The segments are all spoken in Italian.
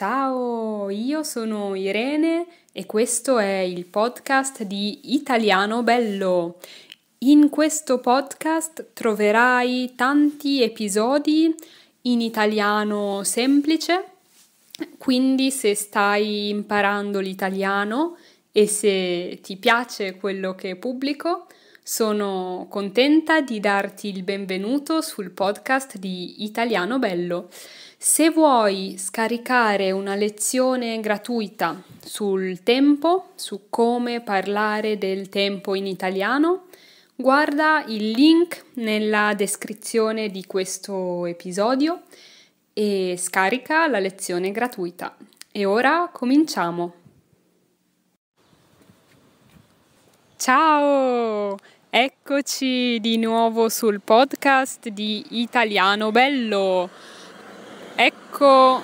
Ciao, io sono Irene e questo è il podcast di Italiano Bello. In questo podcast troverai tanti episodi in italiano semplice, quindi se stai imparando l'italiano e se ti piace quello che pubblico, sono contenta di darti il benvenuto sul podcast di Italiano Bello. Se vuoi scaricare una lezione gratuita sul tempo, su come parlare del tempo in italiano, guarda il link nella descrizione di questo episodio e scarica la lezione gratuita. E ora cominciamo! Ciao! Eccoci di nuovo sul podcast di Italiano Bello. Ecco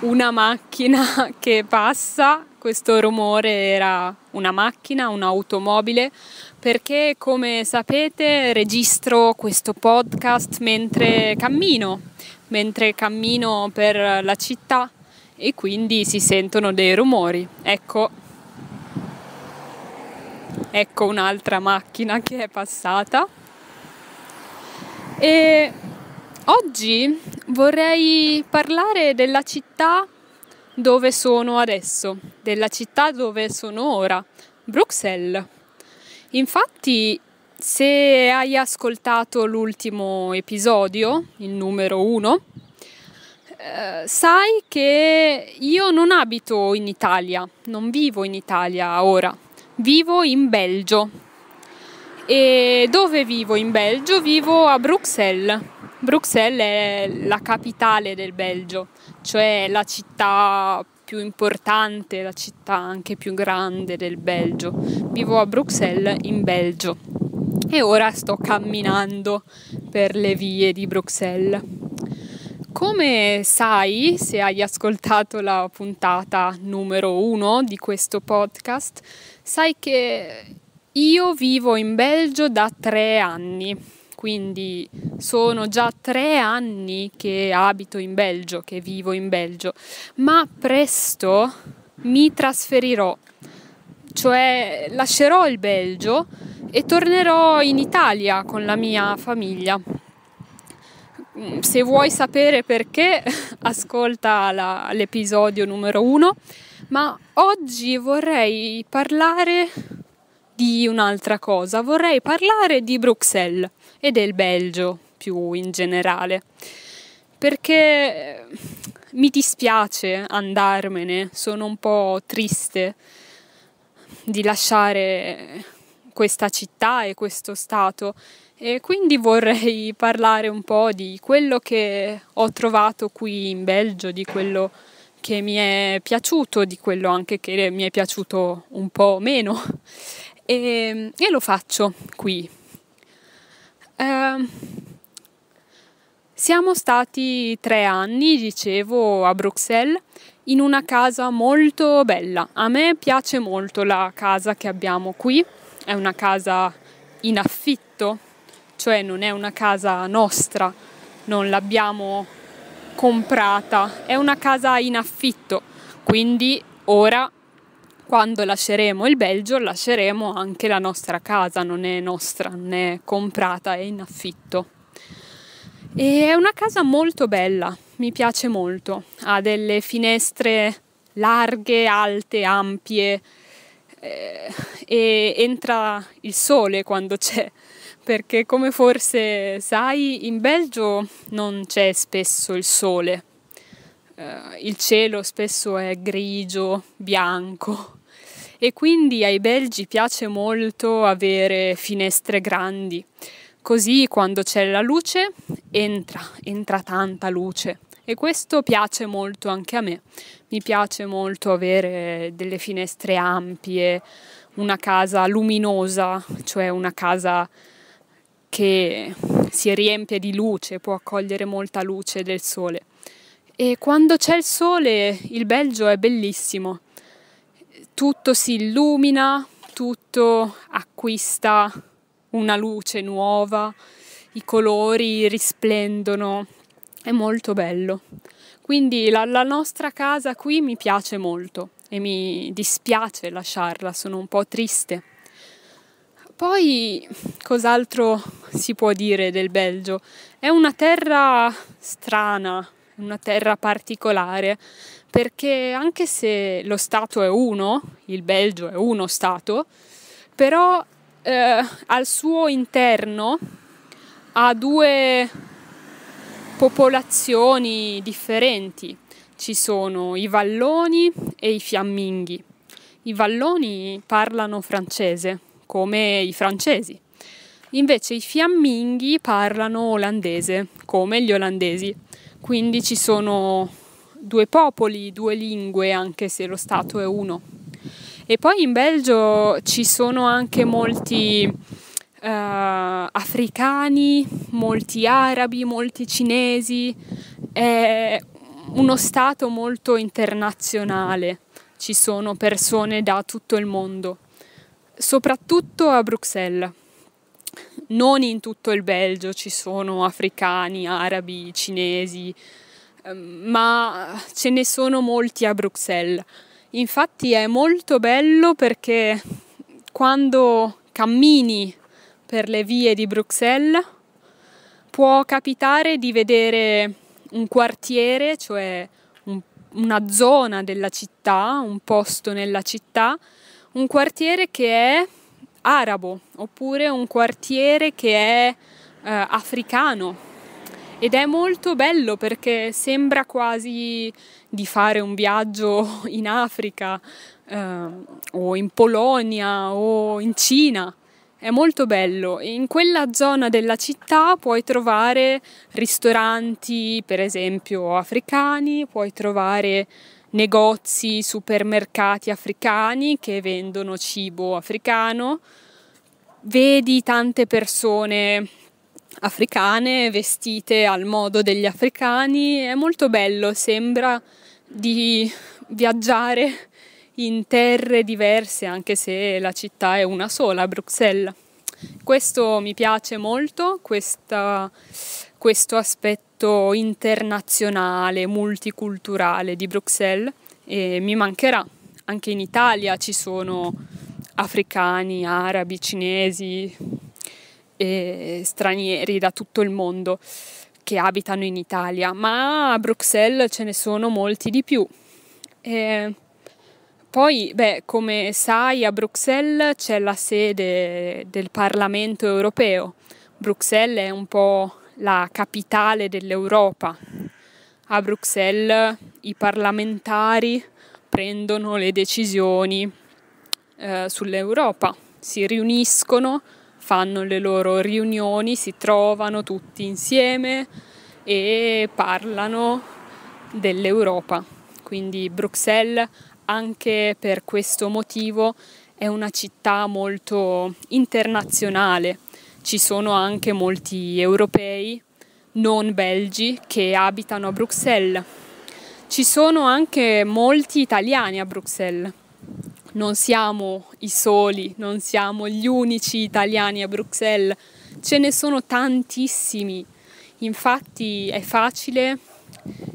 una macchina che passa, questo rumore era una macchina, un'automobile, perché come sapete registro questo podcast mentre cammino, mentre cammino per la città e quindi si sentono dei rumori. Ecco, ecco un'altra macchina che è passata. E oggi vorrei parlare della città dove sono adesso, della città dove sono ora, Bruxelles. Infatti, se hai ascoltato l'ultimo episodio, il numero uno, eh, sai che io non abito in Italia, non vivo in Italia ora, Vivo in Belgio. E dove vivo in Belgio? Vivo a Bruxelles. Bruxelles è la capitale del Belgio, cioè la città più importante, la città anche più grande del Belgio. Vivo a Bruxelles in Belgio e ora sto camminando per le vie di Bruxelles. Come sai, se hai ascoltato la puntata numero uno di questo podcast, sai che io vivo in Belgio da tre anni, quindi sono già tre anni che abito in Belgio, che vivo in Belgio, ma presto mi trasferirò, cioè lascerò il Belgio e tornerò in Italia con la mia famiglia. Mm, se vuoi sapere perché, ascolta la, l'episodio numero uno, ma oggi vorrei parlare di un'altra cosa, vorrei parlare di Bruxelles e del Belgio più in generale, perché eh, mi dispiace andarmene, sono un po' triste di lasciare questa città e questo stato e quindi vorrei parlare un po' di quello che ho trovato qui in Belgio, di quello che mi è piaciuto, di quello anche che mi è piaciuto un po' meno. E, e lo faccio qui. Eh, siamo stati tre anni, dicevo, a Bruxelles in una casa molto bella. A me piace molto la casa che abbiamo qui, è una casa in affitto cioè non è una casa nostra, non l'abbiamo comprata, è una casa in affitto, quindi ora quando lasceremo il Belgio lasceremo anche la nostra casa, non è nostra, non è comprata, è in affitto. E è una casa molto bella, mi piace molto, ha delle finestre larghe, alte, ampie eh, e entra il sole quando c'è perché come forse sai in Belgio non c'è spesso il sole, eh, il cielo spesso è grigio, bianco e quindi ai belgi piace molto avere finestre grandi, così quando c'è la luce entra, entra tanta luce. E questo piace molto anche a me. Mi piace molto avere delle finestre ampie, una casa luminosa, cioè una casa che si riempie di luce, può accogliere molta luce del sole. E quando c'è il sole il Belgio è bellissimo, tutto si illumina, tutto acquista una luce nuova, i colori risplendono, è molto bello. Quindi la, la, nostra casa qui mi piace molto e mi dispiace lasciarla, sono un po' triste. Poi cos'altro si può dire del Belgio? È una terra strana, una terra particolare, perché anche se lo Stato è uno, il Belgio è uno Stato, però eh, al suo interno ha due popolazioni differenti. Ci sono i valloni e i fiamminghi. I valloni parlano francese, come i francesi. Invece i fiamminghi parlano olandese come gli olandesi, quindi ci sono due popoli, due lingue, anche se lo Stato è uno. E poi in Belgio ci sono anche molti uh, africani, molti arabi, molti cinesi, è uno Stato molto internazionale, ci sono persone da tutto il mondo soprattutto a Bruxelles. Non in tutto il Belgio ci sono africani, arabi, cinesi, ehm, ma ce ne sono molti a Bruxelles. Infatti è molto bello perché quando cammini per le vie di Bruxelles può capitare di vedere un quartiere, cioè un, una zona della città, un posto nella città un quartiere che è arabo oppure un quartiere che è eh, africano. Ed è molto bello perché sembra quasi di fare un viaggio in Africa eh, o in Polonia o in Cina. È molto bello. In quella zona della città puoi trovare ristoranti, per esempio, africani, puoi trovare negozi, supermercati africani che vendono cibo africano, vedi tante persone africane vestite al modo degli africani, è molto bello, sembra di viaggiare in terre diverse anche se la città è una sola, Bruxelles. Questo mi piace molto, questa questo aspetto internazionale, multiculturale di Bruxelles e mi mancherà. Anche in Italia ci sono africani, arabi, cinesi e stranieri da tutto il mondo che abitano in Italia, ma a Bruxelles ce ne sono molti di più. E poi, beh, come sai, a Bruxelles c'è la sede del Parlamento europeo. Bruxelles è un po' la capitale dell'Europa. A Bruxelles i parlamentari prendono le decisioni eh, sull'Europa, si riuniscono, fanno le loro riunioni, si trovano tutti insieme e parlano dell'Europa. Quindi Bruxelles anche per questo motivo è una città molto internazionale ci sono anche molti europei non belgi che abitano a Bruxelles. Ci sono anche molti italiani a Bruxelles. Non siamo i soli, non siamo gli unici italiani a Bruxelles, ce ne sono tantissimi. Infatti è facile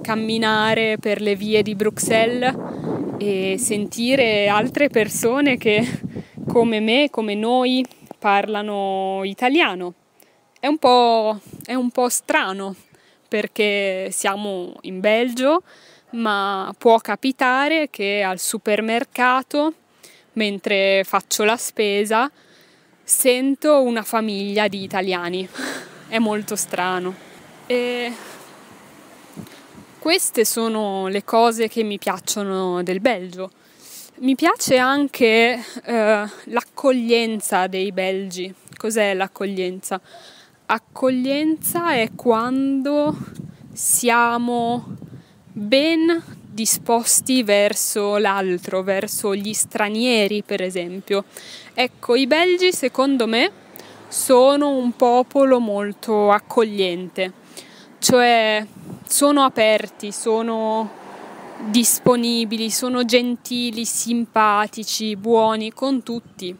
camminare per le vie di Bruxelles e sentire altre persone che come me, come noi, parlano italiano. È un po', è un po strano perché siamo in Belgio, ma può capitare che al supermercato, mentre faccio la spesa, sento una famiglia di italiani. È molto strano. E queste sono le cose che mi piacciono del Belgio. Mi piace anche eh, l'accoglienza dei belgi. Cos'è l'accoglienza? Accoglienza è quando siamo ben disposti verso l'altro, verso gli stranieri per esempio. Ecco, i belgi secondo me sono un popolo molto accogliente, cioè sono aperti, sono disponibili, sono gentili, simpatici, buoni con tutti.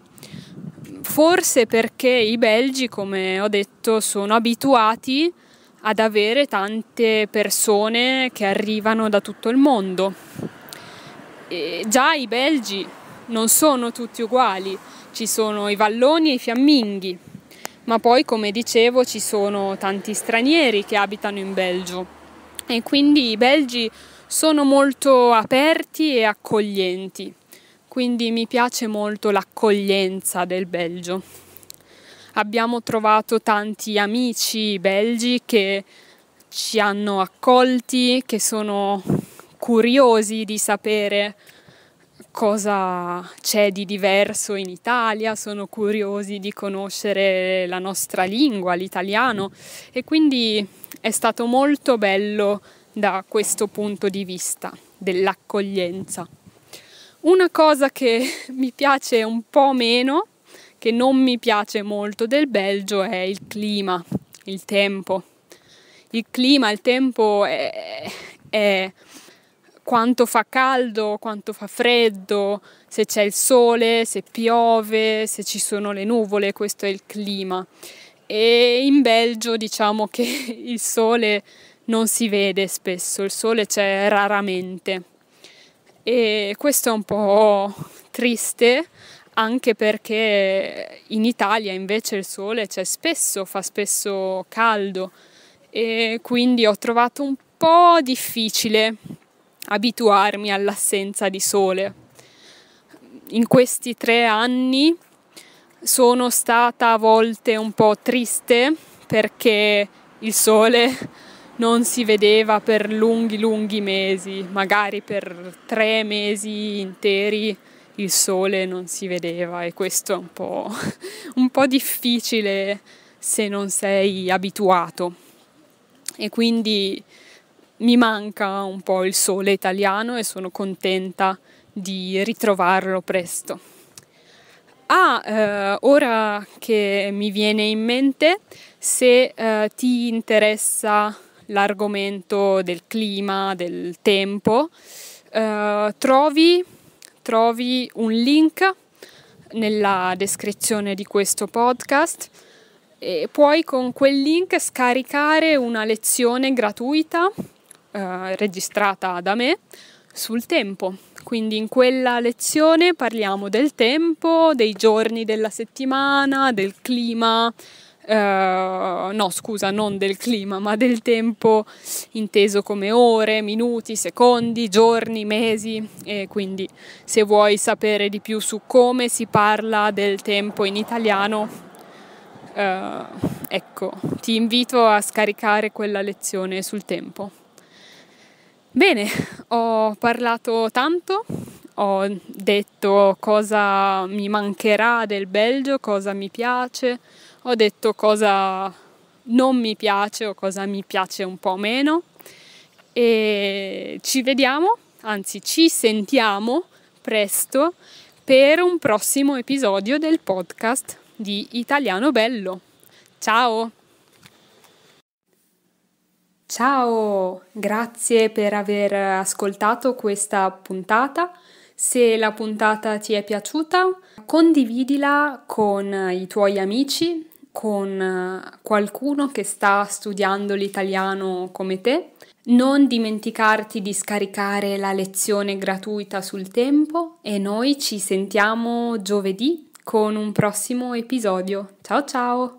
Forse perché i belgi, come ho detto, sono abituati ad avere tante persone che arrivano da tutto il mondo. E già i belgi non sono tutti uguali, ci sono i valloni e i fiamminghi, ma poi come dicevo ci sono tanti stranieri che abitano in Belgio e quindi i belgi sono molto aperti e accoglienti, quindi mi piace molto l'accoglienza del Belgio. Abbiamo trovato tanti amici belgi che ci hanno accolti, che sono curiosi di sapere cosa c'è di diverso in Italia, sono curiosi di conoscere la nostra lingua, l'italiano e quindi è stato molto bello da questo punto di vista dell'accoglienza. Una cosa che mi piace un po' meno, che non mi piace molto del Belgio, è il clima, il tempo. Il clima, il tempo è, è quanto fa caldo, quanto fa freddo, se c'è il sole, se piove, se ci sono le nuvole, questo è il clima. E in Belgio diciamo che il sole non si vede spesso, il sole c'è raramente. E questo è un po' triste anche perché in Italia invece il sole c'è spesso, fa spesso caldo e quindi ho trovato un po' difficile abituarmi all'assenza di sole. In questi tre anni sono stata a volte un po' triste perché il sole non si vedeva per lunghi, lunghi mesi, magari per tre mesi interi il sole non si vedeva e questo è un po', un po difficile se non sei abituato. E quindi mi manca un po' il sole italiano e sono contenta di ritrovarlo presto. Ah, eh, ora che mi viene in mente, se eh, ti interessa l'argomento del clima, del tempo, eh, trovi, trovi un link nella descrizione di questo podcast e puoi con quel link scaricare una lezione gratuita eh, registrata da me sul tempo. Quindi in quella lezione parliamo del tempo, dei giorni della settimana, del clima, eh, no scusa, non del clima, ma del tempo inteso come ore, minuti, secondi, giorni, mesi e quindi se vuoi sapere di più su come si parla del tempo in italiano, uh, ecco, ti invito a scaricare quella lezione sul tempo. Bene, ho parlato tanto, ho detto cosa mi mancherà del Belgio, cosa mi piace, ho detto cosa non mi piace o cosa mi piace un po' meno e ci vediamo, anzi ci sentiamo presto per un prossimo episodio del podcast di Italiano Bello. Ciao! Ciao, grazie per aver ascoltato questa puntata. Se la puntata ti è piaciuta, condividila con i tuoi amici con eh, qualcuno che sta studiando l'italiano come te. Non dimenticarti di scaricare la lezione gratuita sul tempo e noi ci sentiamo giovedì con un prossimo episodio. Ciao ciao!